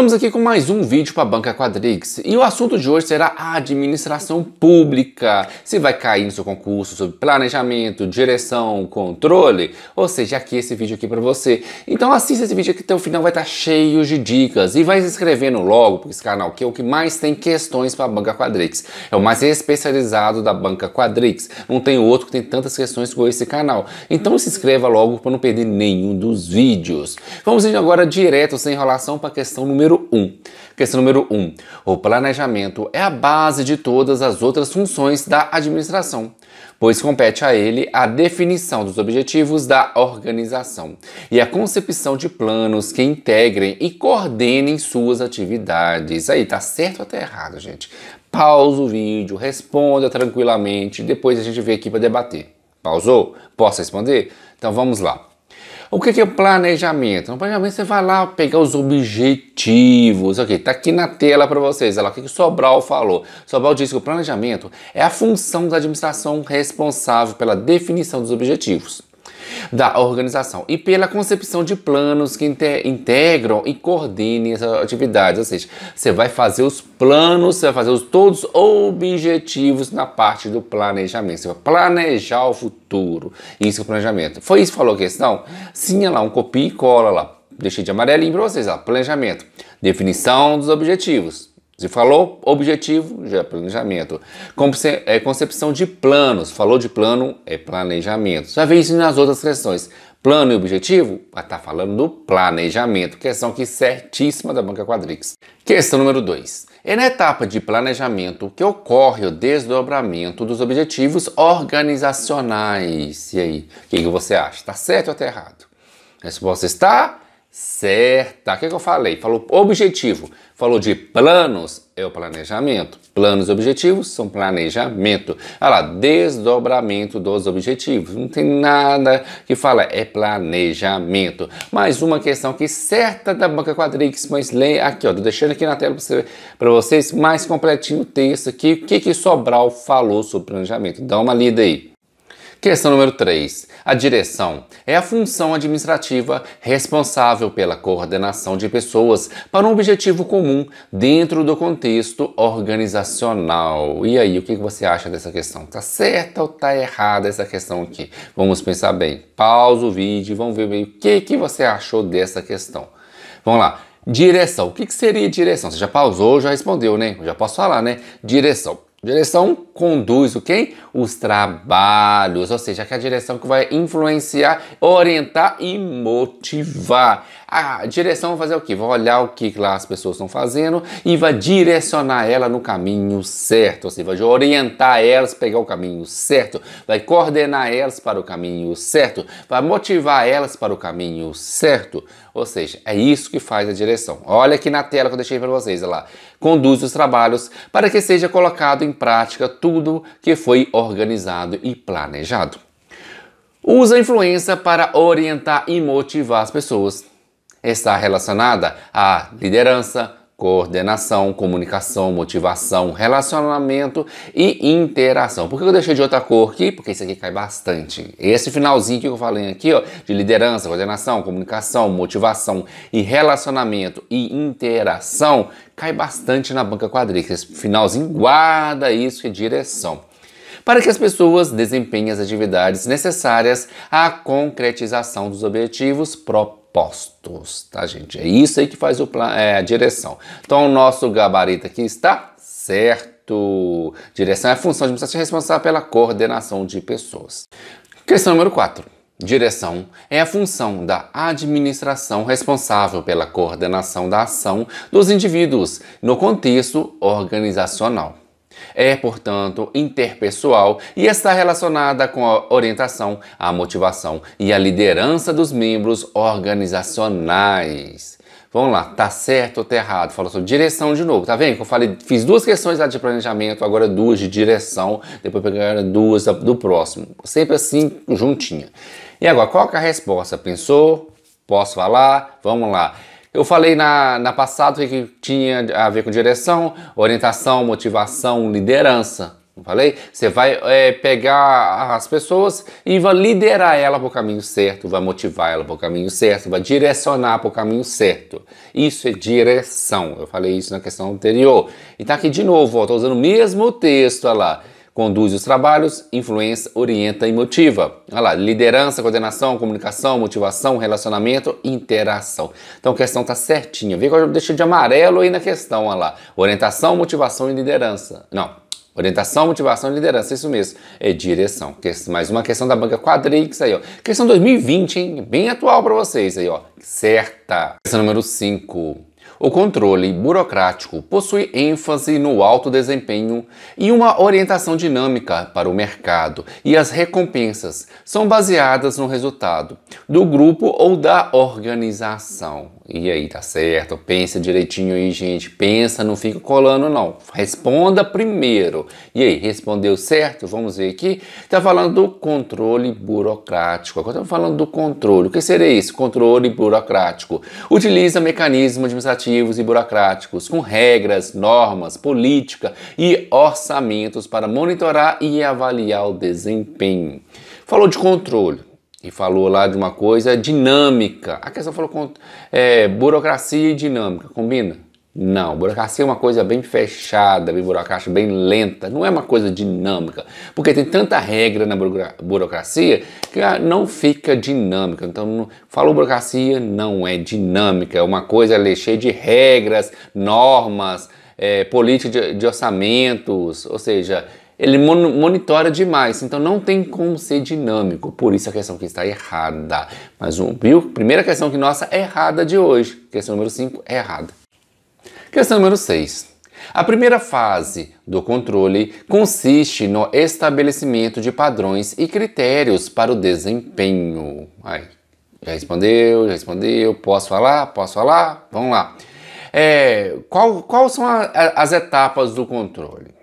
Voltamos aqui com mais um vídeo para a Banca Quadrix e o assunto de hoje será a administração pública. Se vai cair no seu concurso sobre planejamento, direção, controle, ou seja, aqui esse vídeo aqui para você. Então assista esse vídeo aqui até o final, vai estar tá cheio de dicas e vai se inscrevendo logo, porque esse canal aqui é o que mais tem questões para a Banca Quadrix. É o mais especializado da Banca Quadrix. Não tem outro que tem tantas questões com esse canal. Então se inscreva logo para não perder nenhum dos vídeos. Vamos indo agora direto, sem enrolação, para a questão número número 1. Questão número 1. Um, o planejamento é a base de todas as outras funções da administração, pois compete a ele a definição dos objetivos da organização e a concepção de planos que integrem e coordenem suas atividades. Aí, tá certo ou tá errado, gente? Pausa o vídeo, responda tranquilamente, depois a gente vem aqui para debater. Pausou? Posso responder? Então vamos lá. O é que é planejamento? No planejamento você vai lá pegar os objetivos, ok? Tá aqui na tela para vocês, olha lá, o que, que Sobral falou. Sobral disse que o planejamento é a função da administração responsável pela definição dos objetivos da organização e pela concepção de planos que integram e coordenem essas atividades. Ou seja, você vai fazer os planos, você vai fazer os, todos os objetivos na parte do planejamento. Você vai planejar o futuro. Isso é o planejamento. Foi isso que falou a questão? Sim, olha lá, um copia e cola lá. Deixei de amarelinho para vocês, ó, planejamento, definição dos objetivos, e falou objetivo, já é planejamento. Conce é, concepção de planos. Falou de plano, é planejamento. Já vi isso nas outras questões. Plano e objetivo, está ah, falando do planejamento. Questão aqui certíssima da Banca Quadrix. Questão número 2. É na etapa de planejamento que ocorre o desdobramento dos objetivos organizacionais. E aí, o que, que você acha? Está certo ou está errado? A resposta está certa. O que, é que eu falei? Falou objetivo. Falou de planos, é o planejamento. Planos e objetivos são planejamento. Olha lá, desdobramento dos objetivos. Não tem nada que fala, é planejamento. Mais uma questão aqui, certa da banca Quadrix, mas leia aqui, ó. Tô deixando aqui na tela para você, vocês mais completinho o texto aqui. O que, que Sobral falou sobre planejamento? Dá uma lida aí. Questão número 3. A direção é a função administrativa responsável pela coordenação de pessoas para um objetivo comum dentro do contexto organizacional. E aí, o que você acha dessa questão? Tá certa ou tá errada essa questão aqui? Vamos pensar bem. Pausa o vídeo e vamos ver bem o que, que você achou dessa questão. Vamos lá. Direção. O que, que seria direção? Você já pausou, já respondeu, né? Eu já posso falar, né? Direção Direção conduz o quem? Os trabalhos, ou seja, que é a direção que vai influenciar, orientar e motivar. A direção vai fazer o quê? Vai olhar o que lá as pessoas estão fazendo e vai direcionar ela no caminho certo. Ou seja, vai orientar elas para pegar o caminho certo, vai coordenar elas para o caminho certo, vai motivar elas para o caminho certo. Ou seja, é isso que faz a direção. Olha aqui na tela que eu deixei para vocês, olha lá. Conduz os trabalhos para que seja colocado em prática tudo que foi organizado e planejado. Usa a influência para orientar e motivar as pessoas está relacionada à liderança, coordenação, comunicação, motivação, relacionamento e interação. Por que eu deixei de outra cor aqui? Porque isso aqui cai bastante. Esse finalzinho que eu falei aqui, ó, de liderança, coordenação, comunicação, motivação e relacionamento e interação, cai bastante na banca quadrícula. Esse finalzinho guarda isso que é direção para que as pessoas desempenhem as atividades necessárias à concretização dos objetivos próprios opostos, tá, gente? É isso aí que faz o plan é, a direção. Então, o nosso gabarito aqui está certo. Direção é a função administrativa responsável pela coordenação de pessoas. Questão número 4. Direção é a função da administração responsável pela coordenação da ação dos indivíduos no contexto organizacional. É, portanto, interpessoal e está relacionada com a orientação, a motivação e a liderança dos membros organizacionais. Vamos lá, tá certo ou tá errado? Fala sobre direção de novo, tá vendo? Que eu falei, fiz duas questões lá de planejamento, agora duas de direção, depois pegaram duas do próximo. Sempre assim, juntinha. E agora, qual é a resposta? Pensou? Posso falar? Vamos lá. Eu falei na, na passada que tinha a ver com direção, orientação, motivação, liderança. Não falei? Você vai é, pegar as pessoas e vai liderar ela para o caminho certo, vai motivar ela para o caminho certo, vai direcionar para o caminho certo. Isso é direção. Eu falei isso na questão anterior. E tá aqui de novo, estou usando o mesmo texto, olha lá conduz os trabalhos, influencia, orienta e motiva. Olha lá, liderança, coordenação, comunicação, motivação, relacionamento, interação. Então a questão tá certinha. Vê que eu é deixei de amarelo aí na questão, olha lá. Orientação, motivação e liderança. Não, Orientação, motivação e liderança, isso mesmo. É direção. Mais uma questão da banca Quadrix aí, ó. Questão 2020, hein? Bem atual para vocês aí, ó. Certa. Questão número 5. O controle burocrático possui ênfase no alto desempenho e uma orientação dinâmica para o mercado, e as recompensas são baseadas no resultado do grupo ou da organização. E aí, tá certo? Pensa direitinho aí, gente. Pensa, não fica colando, não. Responda primeiro. E aí, respondeu certo? Vamos ver aqui. Tá falando do controle burocrático. Agora estamos tá falando do controle. O que seria isso? Controle burocrático. Utiliza mecanismos administrativos e burocráticos com regras, normas, política e orçamentos para monitorar e avaliar o desempenho. Falou de controle e falou lá de uma coisa dinâmica. A questão falou com é, burocracia e dinâmica, combina? Não, burocracia é uma coisa bem fechada, bem burocrática, bem lenta, não é uma coisa dinâmica, porque tem tanta regra na burocracia que ah, não fica dinâmica. Então, falou burocracia, não é dinâmica, é uma coisa é cheia de regras, normas, é, política de, de orçamentos, ou seja, ele monitora demais, então não tem como ser dinâmico. Por isso a questão que está errada. Mas um, viu? Primeira questão que nossa é errada de hoje. Questão número 5 é errada. Questão número 6. A primeira fase do controle consiste no estabelecimento de padrões e critérios para o desempenho. Aí, já respondeu, já respondeu, posso falar, posso falar? Vamos lá. É, qual, qual são a, a, as etapas do controle?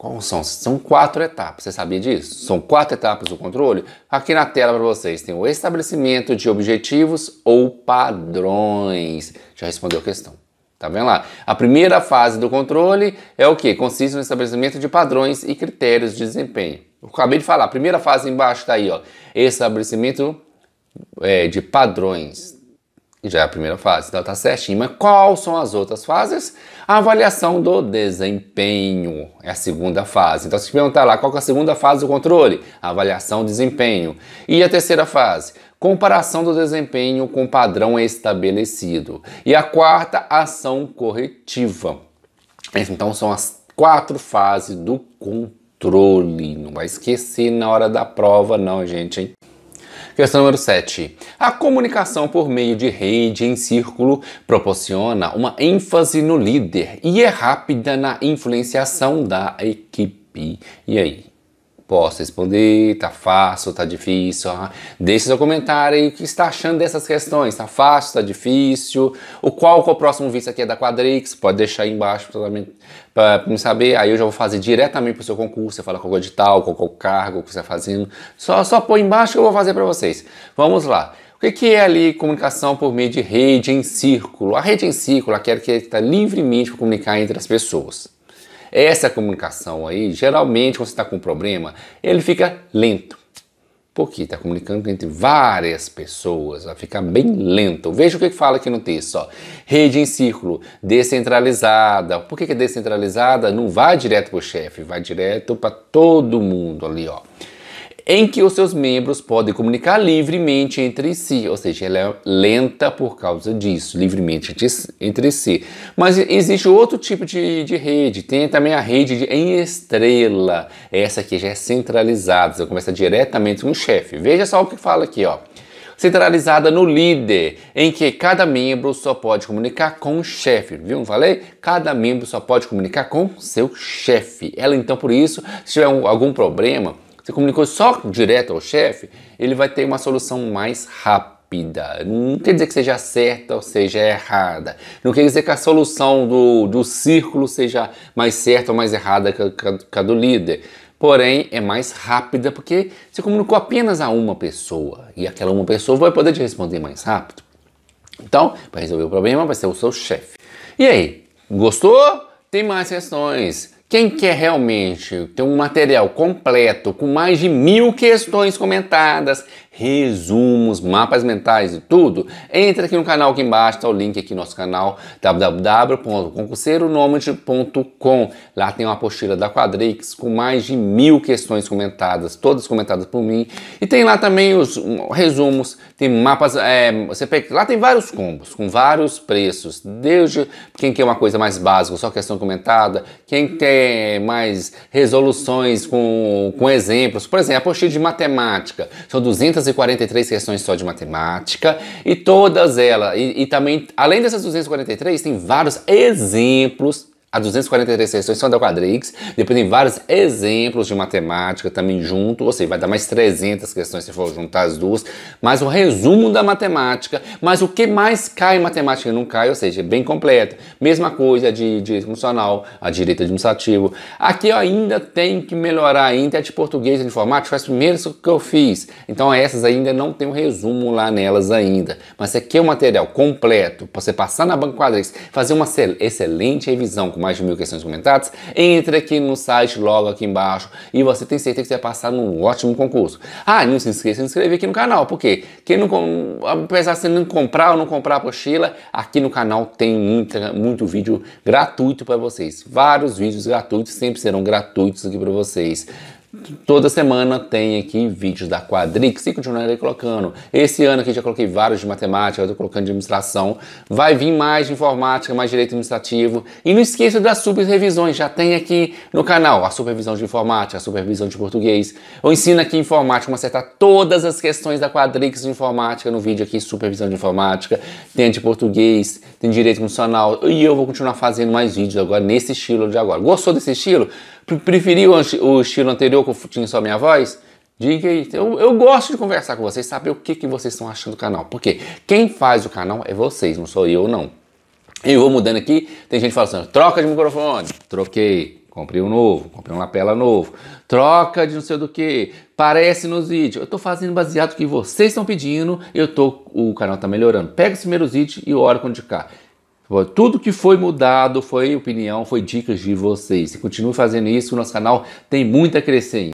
Qual são? São quatro etapas. Você sabia disso? São quatro etapas do controle? Aqui na tela para vocês tem o estabelecimento de objetivos ou padrões. Já respondeu a questão. Tá vendo lá? A primeira fase do controle é o que? Consiste no estabelecimento de padrões e critérios de desempenho. Eu acabei de falar, a primeira fase embaixo tá aí, ó. Estabelecimento é, de padrões. Já é a primeira fase, então tá certinho. Mas quais são as outras fases? A avaliação do desempenho é a segunda fase. Então se perguntar lá, qual é a segunda fase do controle? A avaliação do desempenho. E a terceira fase? Comparação do desempenho com o padrão estabelecido. E a quarta, ação corretiva. Então são as quatro fases do controle. Não vai esquecer na hora da prova não, gente, hein? Questão número 7. A comunicação por meio de rede em círculo proporciona uma ênfase no líder e é rápida na influenciação da equipe. E aí? posso responder, tá fácil, tá difícil. deixe seu comentário aí o que está achando dessas questões, tá fácil, tá difícil. O qual, qual o próximo vídeo aqui é da Quadrix, pode deixar aí embaixo para me saber. Aí eu já vou fazer diretamente pro seu concurso, você fala qual é o edital, qual é o cargo que você está fazendo. Só, só põe embaixo que eu vou fazer para vocês. Vamos lá. O que é ali comunicação por meio de rede em círculo? A rede em círculo é aquela que está é, livremente para comunicar entre as pessoas. Essa comunicação aí, geralmente, quando você está com um problema, ele fica lento. Porque está comunicando entre várias pessoas, vai ficar bem lento. Veja o que fala aqui no texto: ó. rede em círculo, descentralizada. Por que, que é descentralizada? Não vai direto para o chefe, vai direto para todo mundo ali. ó em que os seus membros podem comunicar livremente entre si, ou seja, ela é lenta por causa disso, livremente entre si. Mas existe outro tipo de, de rede, tem também a rede de, em estrela, essa aqui já é centralizada, você começa diretamente com o chefe. Veja só o que fala aqui, ó centralizada no líder, em que cada membro só pode comunicar com o chefe, viu? Não falei? Cada membro só pode comunicar com seu chefe. Ela então, por isso, se tiver algum problema, você comunicou só direto ao chefe, ele vai ter uma solução mais rápida. Não quer dizer que seja certa ou seja errada. Não quer dizer que a solução do, do círculo seja mais certa ou mais errada que a, que a do líder porém é mais rápida porque você comunicou apenas a uma pessoa e aquela uma pessoa vai poder te responder mais rápido. Então, para resolver o problema, vai ser o seu chefe. E aí, gostou? Tem mais questões. Quem quer realmente ter um material completo com mais de mil questões comentadas, resumos, mapas mentais e tudo, entre aqui no canal aqui embaixo, está o link aqui no nosso canal www.concurseironômade.com. Lá tem uma apostila da Quadrix com mais de mil questões comentadas, todas comentadas por mim. E tem lá também os resumos, tem mapas, é, você pega, lá tem vários combos com vários preços, desde quem quer uma coisa mais básica, só questão comentada, quem quer mais resoluções com, com exemplos, por exemplo, a apostila de matemática, são 200 243 questões só de matemática e todas elas, e, e também, além dessas 243, tem vários exemplos a 243 questões são da Quadrix, depois tem vários exemplos de matemática também junto, ou seja, vai dar mais 300 questões se for juntar as duas, mais o resumo da matemática, mas o que mais cai em matemática não cai, ou seja, é bem completo. Mesma coisa de direito funcional, a direito administrativo. Aqui eu ainda tenho que melhorar ainda, é de português e informática, foi o primeiro que eu fiz. Então essas ainda não tem um resumo lá nelas ainda. Mas aqui é o um material completo, para você passar na Banca Quadrix, fazer uma excelente revisão, com mais de mil questões comentadas, entre aqui no site logo aqui embaixo e você tem certeza que você vai passar num ótimo concurso. Ah, não se esqueça de se inscrever aqui no canal, porque quem não, apesar de você não comprar ou não comprar a pochila, aqui no canal tem muito muito vídeo gratuito para vocês. Vários vídeos gratuitos sempre serão gratuitos aqui para vocês. Toda semana tem aqui vídeos da Quadrix e continuarei colocando. Esse ano aqui já coloquei vários de matemática, eu colocando de administração. Vai vir mais de informática, mais direito administrativo. E não esqueça das sub-revisões. já tem aqui no canal a supervisão de informática, a supervisão de português. Eu ensino aqui informática, como acertar todas as questões da Quadrix de informática no vídeo aqui, supervisão de informática. Tem de português, tem direito funcional. E eu vou continuar fazendo mais vídeos agora nesse estilo de agora. Gostou desse estilo? preferiu o estilo anterior que eu tinha só minha voz? Diga aí, eu, eu gosto de conversar com vocês, saber o que, que vocês estão achando do canal. Porque quem faz o canal é vocês, não sou eu não. Eu vou mudando aqui, tem gente falando assim, troca de microfone, troquei, comprei um novo, comprei um lapela novo, troca de não sei do que, parece nos vídeos. Eu tô fazendo baseado no que vocês estão pedindo, eu tô, o canal tá melhorando. Pega os primeiros vídeos e olha quando cá. Tudo que foi mudado foi opinião, foi dicas de vocês. Se continue fazendo isso, o nosso canal tem muito a crescer